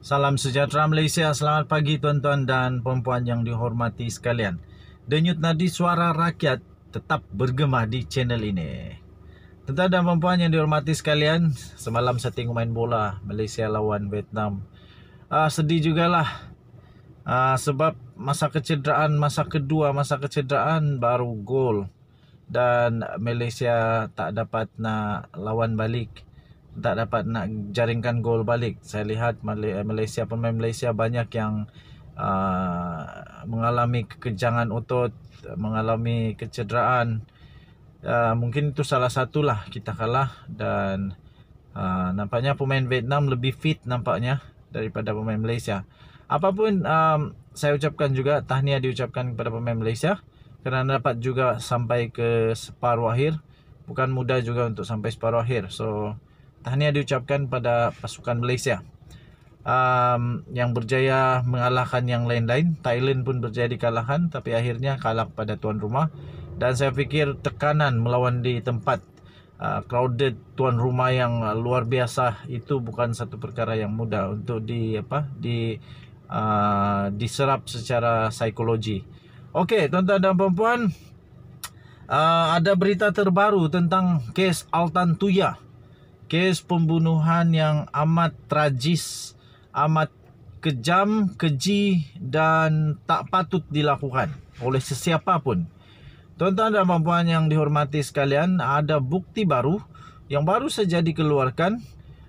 Salam sejahtera Malaysia. Selamat pagi tuan-tuan dan puan yang dihormati sekalian. Denyut nadi suara rakyat tetap bergema di channel ini. Tuan-tuan dan puan yang dihormati sekalian, semalam saya tengok main bola Malaysia lawan Vietnam. Uh, sedih jugalah. Uh, sebab masa kecederaan, masa kedua masa kecederaan baru gol. Dan Malaysia tak dapat nak lawan balik tak dapat nak jaringkan gol balik. Saya lihat eh, Malaysia pemain Malaysia banyak yang uh, mengalami kekejangan otot, mengalami kecederaan. Uh, mungkin itu salah satulah kita kalah dan uh, nampaknya pemain Vietnam lebih fit nampaknya daripada pemain Malaysia. Apapun um, saya ucapkan juga tahniah diucapkan kepada pemain Malaysia kerana dapat juga sampai ke separuh akhir. Bukan mudah juga untuk sampai separuh akhir. So tahniah diucapkan pada pasukan Malaysia um, yang berjaya mengalahkan yang lain-lain. Thailand pun berjaya dikalahkan tapi akhirnya kalah pada tuan rumah. Dan saya fikir tekanan melawan di tempat uh, crowded tuan rumah yang luar biasa itu bukan satu perkara yang mudah untuk di apa di uh, diserap secara psikologi. Okey, tuan-tuan dan puan-puan, uh, ada berita terbaru tentang kes Altan Tuya kes pembunuhan yang amat tragis, amat kejam, keji dan tak patut dilakukan oleh sesiapa pun. Tuan-tuan dan puan-puan yang dihormati sekalian, ada bukti baru yang baru saja dikeluarkan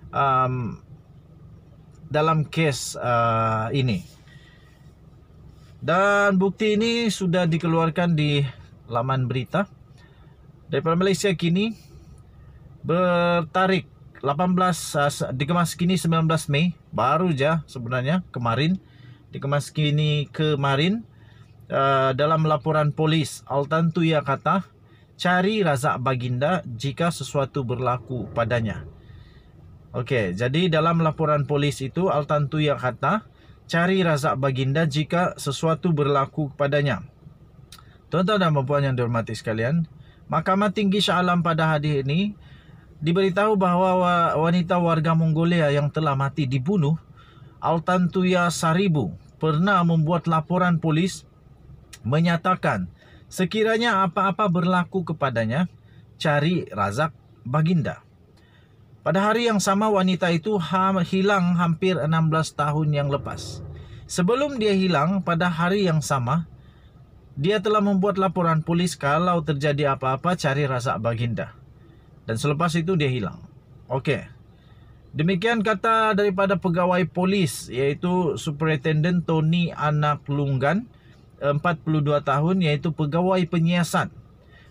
um, dalam kes uh, ini. Dan bukti ini sudah dikeluarkan di laman berita. Dari Malaysia kini, bertarik 18 uh, dikemas kini 19 Mei baru ja sebenarnya kemarin dikemas kini kemarin uh, dalam laporan polis Altan Tuya kata cari Razak Baginda jika sesuatu berlaku padanya. Okey, jadi dalam laporan polis itu Altan Tuya kata cari Razak Baginda jika sesuatu berlaku padanya. Tuan-tuan dan puan-puan yang dihormati sekalian, Mahkamah Tinggi Shah Alam pada hari ini diberitahu bahawa wanita warga Mongolia yang telah mati dibunuh Altantuya Saribu pernah membuat laporan polis menyatakan sekiranya apa-apa berlaku kepadanya cari razak baginda pada hari yang sama wanita itu hilang hampir 16 tahun yang lepas sebelum dia hilang pada hari yang sama dia telah membuat laporan polis kalau terjadi apa-apa cari razak baginda dan selepas itu dia hilang. Okey. Demikian kata daripada pegawai polis iaitu Superintendent Tony Anak Lunggan 42 tahun iaitu pegawai penyiasat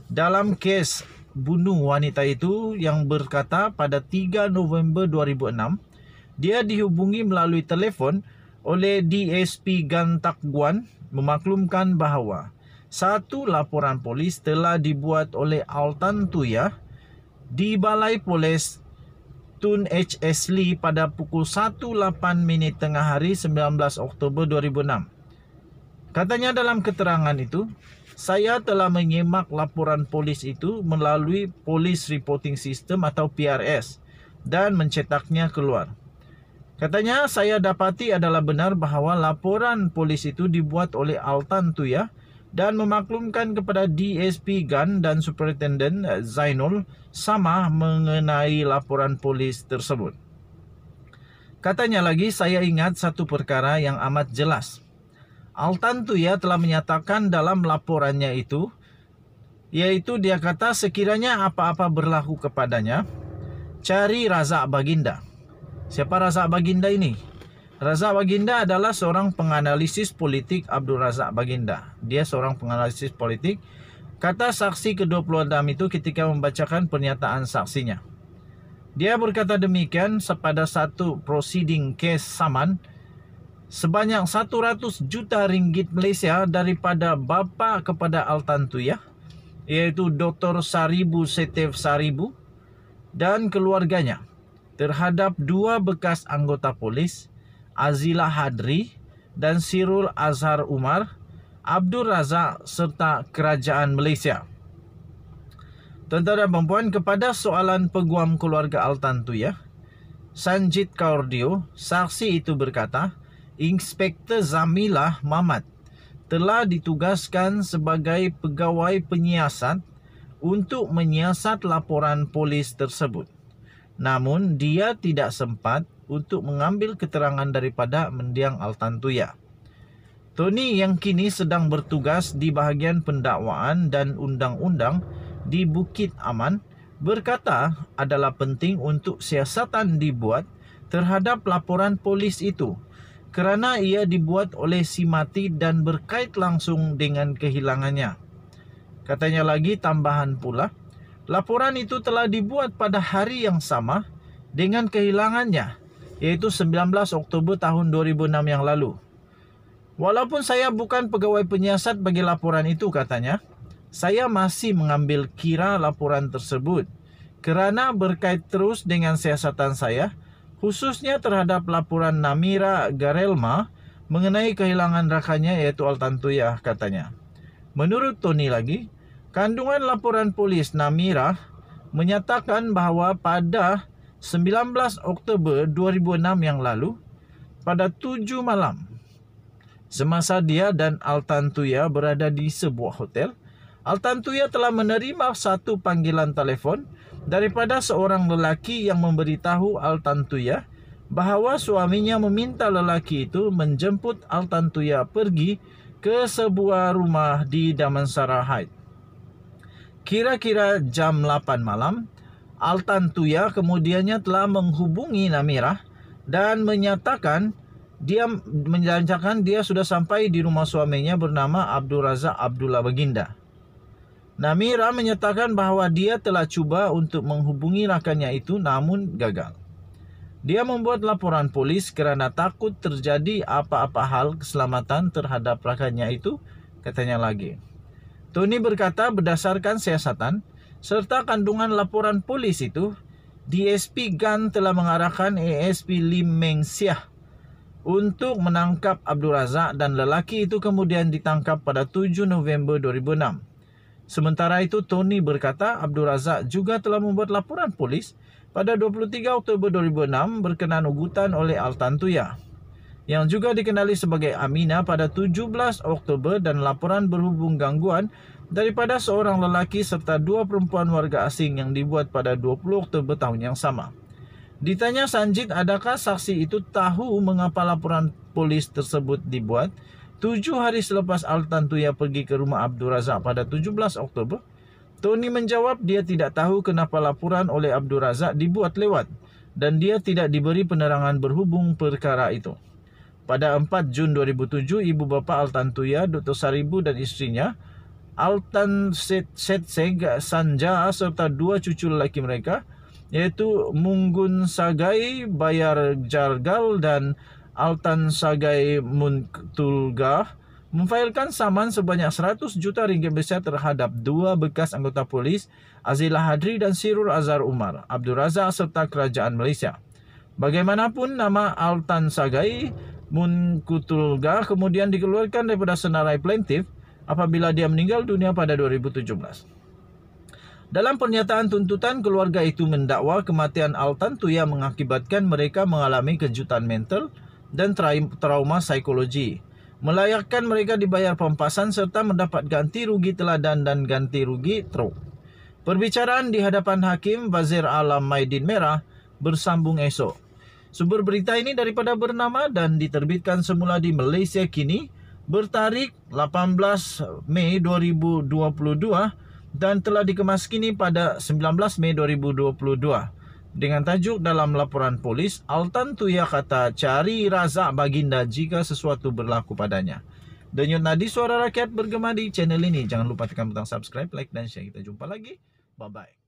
dalam kes bunuh wanita itu yang berkata pada 3 November 2006 dia dihubungi melalui telefon oleh DSP Gantak Guan memaklumkan bahawa satu laporan polis telah dibuat oleh Altan Tuya di Balai Polis Tun H S Lee pada pukul 1.08 minit tengah hari 19 Oktober 2006. Katanya dalam keterangan itu, saya telah menyemak laporan polis itu melalui polis Reporting System atau PRS dan mencetaknya keluar. Katanya saya dapati adalah benar bahawa laporan polis itu dibuat oleh Altan Tuya ya, dan memaklumkan kepada DSP Gun dan Superintendent Zainul sama mengenai laporan polis tersebut. Katanya lagi, saya ingat satu perkara yang amat jelas. Altan ya telah menyatakan dalam laporannya itu, yaitu dia kata sekiranya apa-apa berlaku kepadanya, cari Razak Baginda. Siapa Razak Baginda ini? Razak Baginda adalah seorang penganalisis politik Abdul Razak Baginda. Dia seorang penganalisis politik. Kata saksi ke-26 itu ketika membacakan pernyataan saksinya. Dia berkata demikian Sepada satu proceeding case saman sebanyak 100 juta ringgit Malaysia daripada bapa kepada Altan Tuya iaitu Dr. Saribu Setev Saribu dan keluarganya terhadap dua bekas anggota polis Azila Hadri dan Sirul Azhar Umar, Abdul Razak serta Kerajaan Malaysia. Tuan-tuan kepada soalan peguam keluarga Altantu ya, Sanjit Kaurdio, saksi itu berkata, Inspektor Zamilah Mamat telah ditugaskan sebagai pegawai penyiasat untuk menyiasat laporan polis tersebut. Namun, dia tidak sempat untuk mengambil keterangan daripada mendiang Altantuya. Tony yang kini sedang bertugas di bahagian pendakwaan dan undang-undang di Bukit Aman berkata adalah penting untuk siasatan dibuat terhadap laporan polis itu kerana ia dibuat oleh si mati dan berkait langsung dengan kehilangannya. Katanya lagi tambahan pula, laporan itu telah dibuat pada hari yang sama dengan kehilangannya iaitu 19 Oktober tahun 2006 yang lalu. Walaupun saya bukan pegawai penyiasat bagi laporan itu katanya, saya masih mengambil kira laporan tersebut kerana berkait terus dengan siasatan saya khususnya terhadap laporan Namira Garelma mengenai kehilangan rakannya yaitu Altantuya katanya. Menurut Tony lagi, kandungan laporan polis Namira menyatakan bahawa pada 19 Oktober 2006 yang lalu pada 7 malam semasa dia dan Altantuya berada di sebuah hotel Altantuya telah menerima satu panggilan telefon daripada seorang lelaki yang memberitahu Altantuya bahawa suaminya meminta lelaki itu menjemput Altantuya pergi ke sebuah rumah di Damansara Heights. Kira-kira jam 8 malam, Al-Tantuya kemudiannya telah menghubungi Namirah dan menyatakan dia menjalankan dia sudah sampai di rumah suaminya bernama Abdul Razak Abdullah Baginda. Namira menyatakan bahwa dia telah cuba untuk menghubungi rakannya itu namun gagal. Dia membuat laporan polis kerana takut terjadi apa-apa hal keselamatan terhadap rakannya itu, katanya lagi. Tony berkata berdasarkan siasatan, serta kandungan laporan polis itu, DSP Gan telah mengarahkan ASP Lim Meng Siah untuk menangkap Abdul Razak dan lelaki itu kemudian ditangkap pada 7 November 2006. Sementara itu, Tony berkata Abdul Razak juga telah membuat laporan polis pada 23 Oktober 2006 berkenaan ugutan oleh Al Tantuya yang juga dikenali sebagai Amina pada 17 Oktober dan laporan berhubung gangguan daripada seorang lelaki serta dua perempuan warga asing yang dibuat pada 20 Oktober tahun yang sama. Ditanya Sanjit adakah saksi itu tahu mengapa laporan polis tersebut dibuat tujuh hari selepas Altan Tuya pergi ke rumah Abdul Razak pada 17 Oktober? Tony menjawab dia tidak tahu kenapa laporan oleh Abdul Razak dibuat lewat dan dia tidak diberi penerangan berhubung perkara itu. Pada 4 Jun 2007, ibu bapa Altan Tuya, Dr. Saribu dan istrinya, Altan Setseg Sanja serta dua cucu lelaki mereka yaitu Munggun Sagai Bayar Jargal dan Altan Sagai Muntulga, memfailkan saman sebanyak 100 juta ringgit besar terhadap dua bekas anggota polis Azila Hadri dan Sirur Azhar Umar Abdul Razak serta Kerajaan Malaysia. Bagaimanapun nama Altan Sagai Mun Kutulga kemudian dikeluarkan daripada senarai plaintiff apabila dia meninggal dunia pada 2017. Dalam pernyataan tuntutan, keluarga itu mendakwa kematian Altan Tuya mengakibatkan mereka mengalami kejutan mental dan trauma psikologi. Melayakkan mereka dibayar pampasan serta mendapat ganti rugi teladan dan ganti rugi truk. Perbicaraan di hadapan Hakim Bazir Alam Maidin Merah bersambung esok. Sumber berita ini daripada bernama dan diterbitkan semula di Malaysia kini, bertarik 18 Mei 2022 dan telah dikemas kini pada 19 Mei 2022 dengan tajuk dalam laporan polis Altan Tuya kata cari razak baginda jika sesuatu berlaku padanya. Denyut nadi suara rakyat bergema di channel ini. Jangan lupa tekan butang subscribe, like dan share. Kita jumpa lagi. Bye-bye.